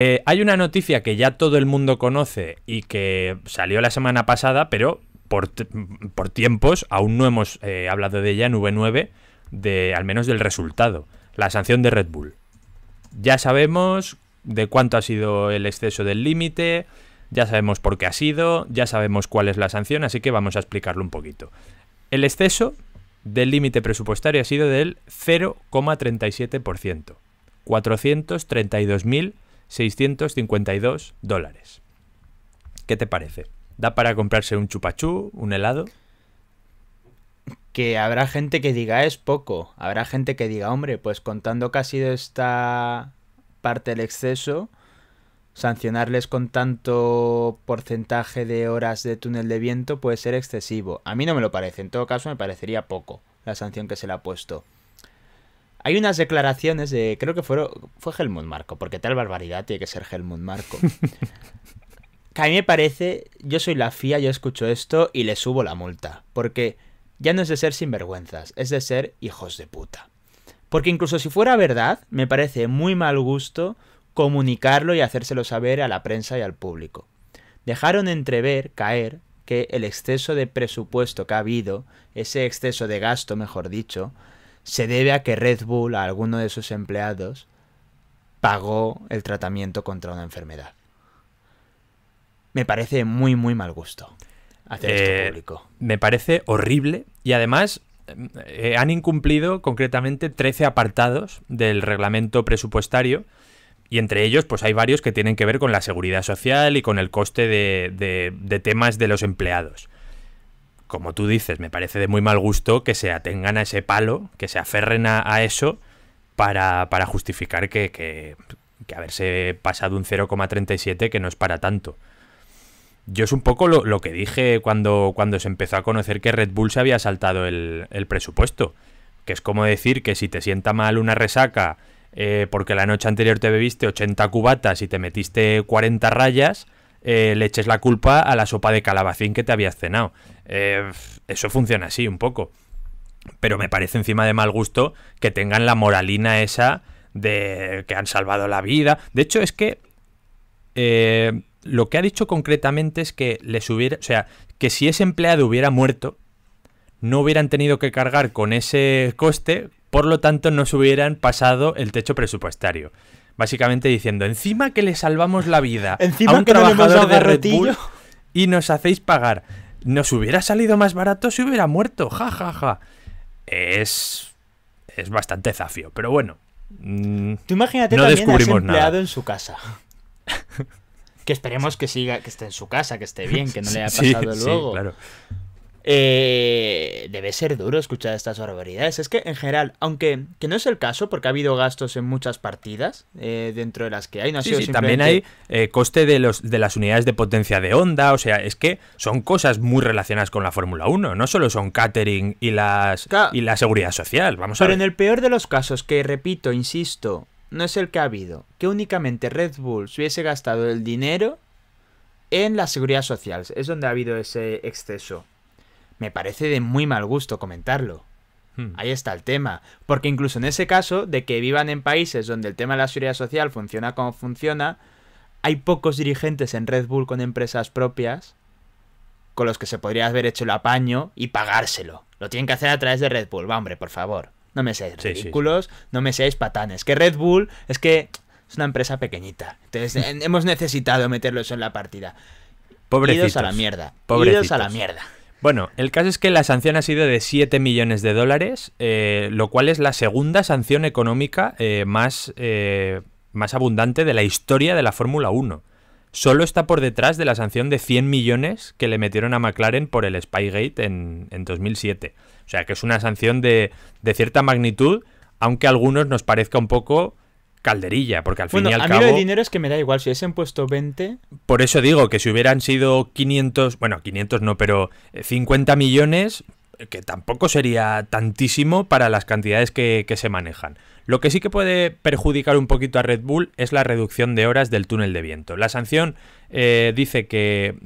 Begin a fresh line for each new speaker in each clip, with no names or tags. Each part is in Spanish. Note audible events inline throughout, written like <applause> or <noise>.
Eh, hay una noticia que ya todo el mundo conoce y que salió la semana pasada, pero por, tiempos aún no hemos eh, hablado de ella en V9, de, al menos del resultado, la sanción de Red Bull. Ya sabemos de cuánto ha sido el exceso del límite, ya sabemos por qué ha sido, ya sabemos cuál es la sanción, así que vamos a explicarlo un poquito. El exceso del límite presupuestario ha sido del 0,37%, 432.000 652 dólares. ¿Qué te parece? ¿Da para comprarse un chupachú,
un helado? Que habrá gente que diga es poco, habrá gente que diga, hombre, pues contando casi de esta parte el exceso, sancionarles con tanto porcentaje de horas de túnel de viento puede ser excesivo. A mí no me lo parece, en todo caso me parecería poco la sanción que se le ha puesto. Hay unas declaraciones de. Creo que fueron, fue Helmut Marco, porque tal barbaridad tiene que ser Helmut Marco. <laughs> que a mí me parece. Yo soy la FIA, yo escucho esto y le subo la multa. Porque ya no es de ser sinvergüenzas, es de ser hijos de puta. Porque incluso si fuera verdad, me parece muy mal gusto comunicarlo y hacérselo saber a la prensa y al público. Dejaron entrever, caer, que el exceso de presupuesto que ha habido, ese exceso de gasto, mejor dicho, se debe a que Red Bull, a alguno de sus empleados, pagó el tratamiento contra una enfermedad. Me parece muy, muy mal gusto hacer esto eh, público.
Me parece horrible y además eh, eh, han incumplido concretamente 13 apartados del reglamento presupuestario y entre ellos pues hay varios que tienen que ver con la seguridad social y con el coste de temas de los empleados como tú dices, me parece de muy mal gusto que se atengan a ese palo, que se aferren a, eso para, justificar que, que, haberse pasado un 0,37 que no es para tanto. Yo es un poco lo, que dije cuando, cuando se empezó a conocer que Red Bull se había saltado el, el presupuesto, que es como decir que si te sienta mal una resaca eh, porque la noche anterior te bebiste 80 cubatas y te metiste 40 rayas, eh, le eches la culpa a la sopa de calabacín que te habías cenado. Eh, eso funciona así un poco. Pero me parece encima de mal gusto que tengan la moralina esa de que han salvado la vida. De hecho, es que eh, lo que ha dicho concretamente es que le hubiera. O sea, que si ese empleado hubiera muerto, no hubieran tenido que cargar con ese coste, por lo tanto, no se hubieran pasado el techo presupuestario. Básicamente diciendo, encima que le salvamos la vida encima de Red y nos hacéis pagar. Nos hubiera salido más barato si hubiera muerto, ja, ja, ja. Es, es bastante zafio, pero bueno. Mm,
Tú imagínate no también descubrimos nada. en su casa. <laughs> que esperemos que siga, que esté en su casa, que esté bien, que no le haya <laughs> pasado sí, luego. Sí, claro. Eh, debe ser duro escuchar estas barbaridades. Es que en general, aunque que no es el caso, porque ha habido gastos en muchas partidas eh, dentro de las que hay, no ha sido También hay
eh, coste de, los, de las unidades de potencia de onda, o sea, es que son cosas muy relacionadas con la Fórmula 1, no solo son catering y, las, y la seguridad social. Vamos Pero a ver. en
el peor de los casos, que repito, insisto, no es el que ha habido, que únicamente Red Bull se hubiese gastado el dinero en la seguridad social, es donde ha habido ese exceso me parece de muy mal gusto comentarlo. Hmm. Ahí está el tema. Porque incluso en ese caso, de que vivan en países donde el tema de la seguridad social funciona como funciona, hay pocos dirigentes en Red Bull con empresas propias con los que se podría haber hecho el apaño y pagárselo. Lo tienen que hacer a través de Red Bull. Va, hombre, por favor. No me seáis ridículos, no me seáis patanes. Que Red Bull es que es una empresa pequeñita. Entonces <laughs> hemos necesitado meterlo eso en la partida.
Pobrecitos. a la mierda. Pobrecitos. a la mierda. Bueno, el caso es que la sanción ha sido de 7 millones de dólares, eh, lo cual es la segunda sanción económica eh, más, eh, más abundante de la historia de la Fórmula 1. Solo está por detrás de la sanción de 100 millones que le metieron a McLaren por el Spygate en, en 2007. O sea que es una sanción de, de cierta magnitud, aunque a algunos nos parezca un poco calderilla, porque al fin y al Mí lo de
dinero es que me da igual, si hubiesen puesto 20.
Por eso digo que si hubieran sido 500, bueno, 500 no, pero 50 eh, millones, eh, que tampoco sería tantísimo para las cantidades que, se manejan. Lo que sí que puede perjudicar un poquito a Red Bull es la reducción de horas del túnel de viento. La sanción eh, dice que,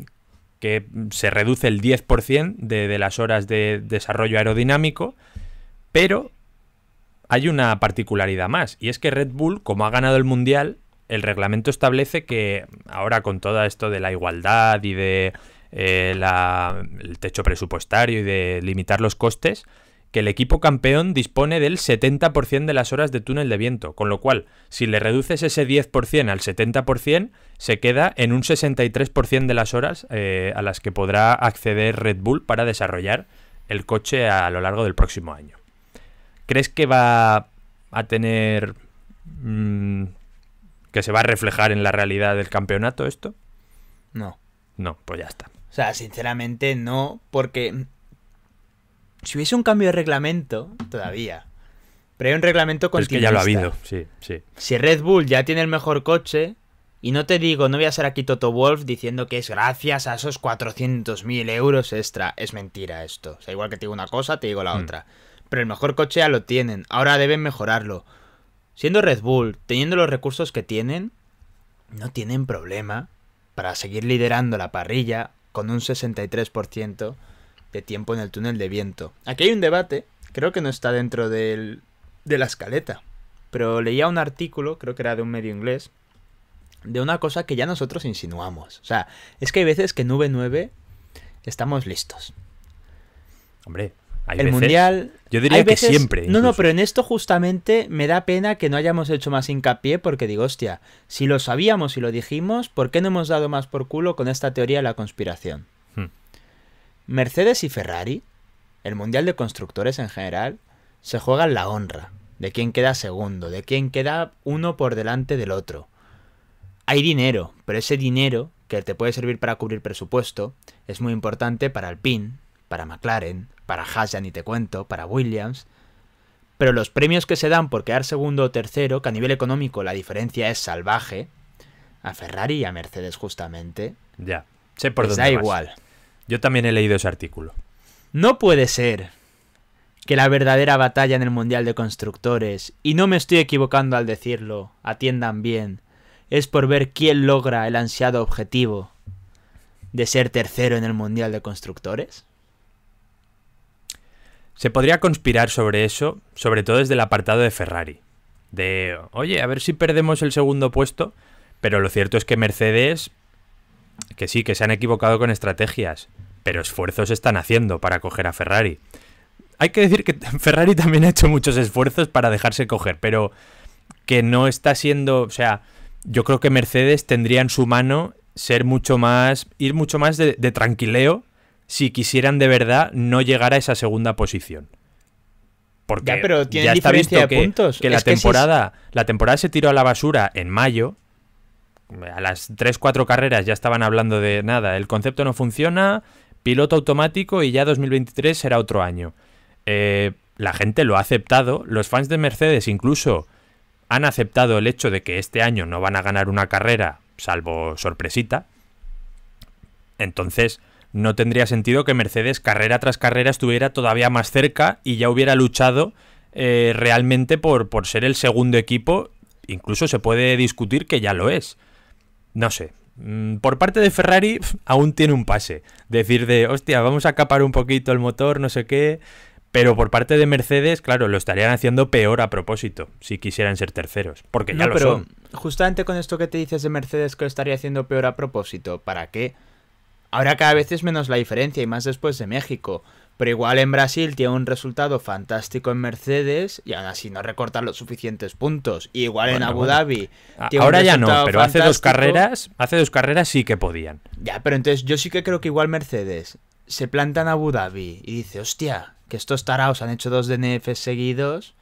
se reduce el 10% de, de las horas de desarrollo aerodinámico, pero hay una particularidad más, y es que Red Bull, como ha ganado el Mundial, el reglamento establece que ahora con todo esto de la igualdad y de eh, el techo presupuestario y de limitar los costes, que el equipo campeón dispone del 70% de las horas de túnel de viento, con lo cual, si le reduces ese 10% al 70%, se queda en un 63% de las horas eh, a las que podrá acceder Red Bull para desarrollar el coche a lo largo del próximo año. ¿Crees que va a tener... Mm, que se va a reflejar en la realidad del campeonato esto? No. No, pues ya está.
O sea, sinceramente no, porque si hubiese un cambio de reglamento, todavía. Pero hay un reglamento con Es que ya lo ha habido,
sí, sí.
Si Red Bull ya tiene el mejor coche, y no te digo, no voy a ser aquí Toto Wolf diciendo que es gracias a esos 400.000 euros extra. Es mentira esto. O sea, igual que te digo una cosa, te digo la mm. otra pero el mejor coche ya lo tienen, ahora deben mejorarlo. Siendo Red Bull, teniendo los recursos que tienen, no tienen problema para seguir liderando la parrilla con un 63% de tiempo en el túnel de viento. Aquí hay un debate, creo que no está dentro del, de la escaleta, pero leía un artículo, creo que era de un medio inglés, de una cosa que ya nosotros insinuamos. O sea, es que hay veces que en V9 estamos listos. Hombre, hay el Mundial yo diría que siempre. No, no, pero en esto justamente me da pena que no hayamos hecho más hincapié porque digo, hostia, si lo sabíamos y lo dijimos, ¿por qué no hemos dado más por culo con esta teoría de la conspiración? Hmm. Mercedes y Ferrari, el Mundial de Constructores en general, se juegan la honra de quién queda segundo, de quién queda uno por delante del otro. Hay dinero, pero ese dinero que te puede servir para cubrir presupuesto es muy importante para Alpine, para McLaren, para Haas ya ni te cuento, para Williams. Pero los premios que se dan por quedar segundo o tercero, que a nivel económico la diferencia es salvaje, a Ferrari y a Mercedes justamente. Ya, sé por dónde Da igual.
Yo también he leído ese
artículo. No puede ser que la verdadera batalla en el Mundial de Constructores, y no me estoy equivocando al decirlo, atiendan bien, es por ver quién logra el ansiado objetivo de ser tercero en el Mundial de Constructores.
Se podría conspirar sobre eso, sobre todo desde el apartado de Ferrari. De, oye, a ver si perdemos el segundo puesto, pero lo cierto es que Mercedes, que sí, que se han equivocado con estrategias, pero esfuerzos están haciendo para coger a Ferrari. Hay que decir que <laughs> Ferrari también ha hecho muchos esfuerzos para dejarse coger, pero que no está siendo, o sea, yo creo que Mercedes tendría en su mano ser mucho más, ir mucho más de, de tranquileo si quisieran de verdad no llegar a esa segunda posición. Porque ya, pero está visto que, la temporada la temporada se tiró a la basura en mayo. A las 3, 4 carreras ya estaban hablando de nada. El concepto no funciona, piloto automático y ya 2023 será otro año. Eh, la gente lo ha aceptado. Los fans de Mercedes incluso han aceptado el hecho de que este año no van a ganar una carrera, salvo sorpresita. Entonces, no tendría sentido que Mercedes carrera tras carrera estuviera todavía más cerca y ya hubiera luchado eh, realmente por, por ser el segundo equipo. Incluso se puede discutir que ya lo es. No sé, mm, por parte de Ferrari <laughs> aún tiene un pase. Decir de, hostia, vamos a capar un poquito el motor, no sé qué. Pero por parte de Mercedes, claro, lo estarían haciendo peor a propósito, si quisieran ser terceros. Porque ya no, lo pero
Justamente con esto que te dices de Mercedes que lo estaría haciendo peor a propósito, ¿para qué? Ahora cada vez es menos la diferencia y más después de México. Pero igual en Brasil tiene un resultado fantástico en Mercedes y aún así no recortan los suficientes puntos. igual en Abu Dhabi. Ahora ya no, pero hace dos carreras, hace dos carreras sí que podían. Ya, pero entonces yo sí que creo que igual Mercedes se planta en Abu Dhabi y dice, hostia, que estos taraos han hecho dos DNF seguidos.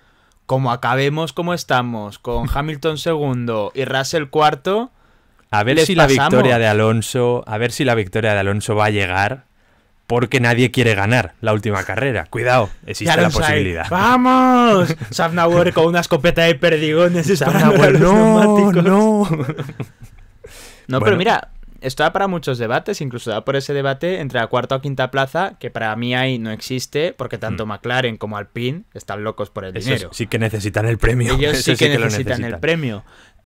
Como acabemos como estamos, con <laughs> Hamilton segundo y Russell cuarto,
a ver si la victoria de Alonso, a ver si la victoria de Alonso va a llegar porque nadie quiere ganar la última carrera. Cuidado, existe la posibilidad.
¡Vamos! <laughs> Safnauer con una escopeta de perdigones. no, no. No, pero mira, esto da para muchos debates, incluso da por ese debate entre la cuarta o quinta plaza, que para mí ahí no existe, porque tanto mm. McLaren como Alpine están locos por el dinero. Sí que
necesitan el premio. Ellos <laughs> sí, que, que necesitan, el
premio.